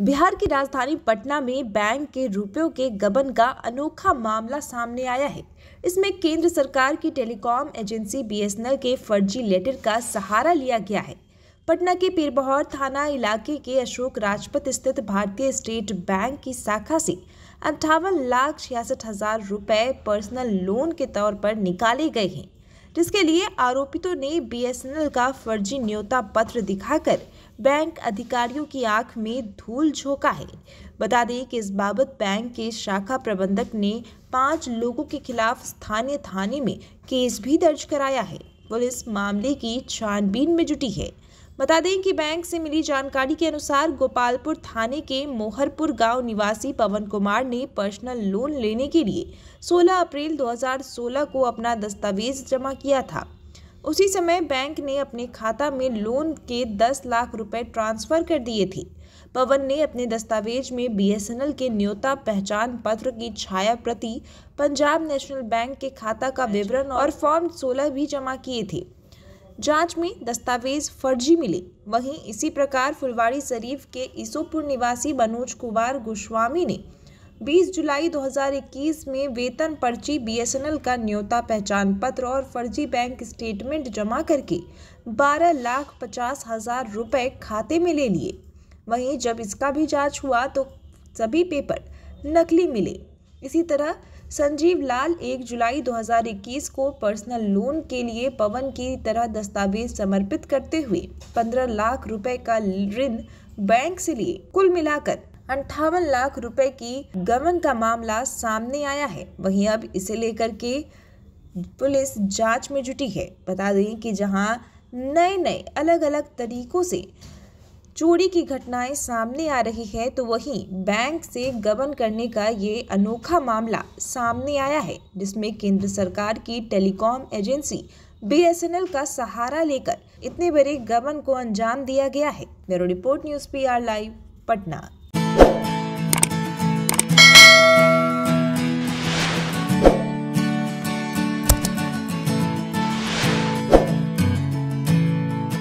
बिहार की राजधानी पटना में बैंक के रुपयों के गबन का अनोखा मामला सामने आया है इसमें केंद्र सरकार की टेलीकॉम एजेंसी बीएसएनएल के फर्जी लेटर का सहारा लिया गया है पटना के पीरबहौर थाना इलाके के अशोक राजपथ स्थित भारतीय स्टेट बैंक की शाखा से अंठावन लाख छियासठ हजार रुपये पर्सनल लोन के तौर पर निकाले गए हैं जिसके लिए आरोपितों ने बीएसएनएल का फर्जी न्योता पत्र दिखाकर बैंक अधिकारियों की आंख में धूल झोंका है बता दें कि इस बाबत बैंक के शाखा प्रबंधक ने पांच लोगों के खिलाफ स्थानीय थाने में केस भी दर्ज कराया है पुलिस मामले की छानबीन में जुटी है बता दें कि बैंक से मिली जानकारी के अनुसार गोपालपुर थाने के मोहरपुर गांव निवासी पवन कुमार ने पर्सनल लोन लेने के लिए 16 अप्रैल 2016 को अपना दस्तावेज जमा किया था उसी समय बैंक ने अपने खाता में लोन के 10 लाख रुपए ट्रांसफ़र कर दिए थे पवन ने अपने दस्तावेज में बीएसएनएल के न्योता पहचान पत्र की छाया प्रति पंजाब नेशनल बैंक के खाता का विवरण और फॉर्म 16 भी जमा किए थे जांच में दस्तावेज फर्जी मिले वहीं इसी प्रकार फुलवाड़ी शरीफ के ईसोपुर निवासी मनोज कुमार गोस्वामी ने 20 जुलाई 2021 में वेतन पर्ची बीएसएनएल का न्योता पहचान पत्र और फर्जी बैंक स्टेटमेंट जमा करके बारह लाख पचास हजार रुपये खाते में ले लिए वहीं जब इसका भी जांच हुआ तो सभी पेपर नकली मिले इसी तरह संजीव लाल 1 जुलाई 2021 को पर्सनल लोन के लिए पवन की तरह दस्तावेज समर्पित करते हुए 15 लाख रुपए का ऋण बैंक से लिए कुल मिलाकर अंठावन लाख रुपए की गमन का मामला सामने आया है वहीं अब इसे लेकर के पुलिस जांच में जुटी है बता दें कि जहां नए नए अलग अलग तरीकों से चोरी की घटनाएं सामने आ रही है तो वहीं बैंक से गबन करने का ये अनोखा मामला सामने आया है जिसमें केंद्र सरकार की टेलीकॉम एजेंसी बीएसएनएल का सहारा लेकर इतने बड़े गबन को अंजाम दिया गया है bureau report news P live Patna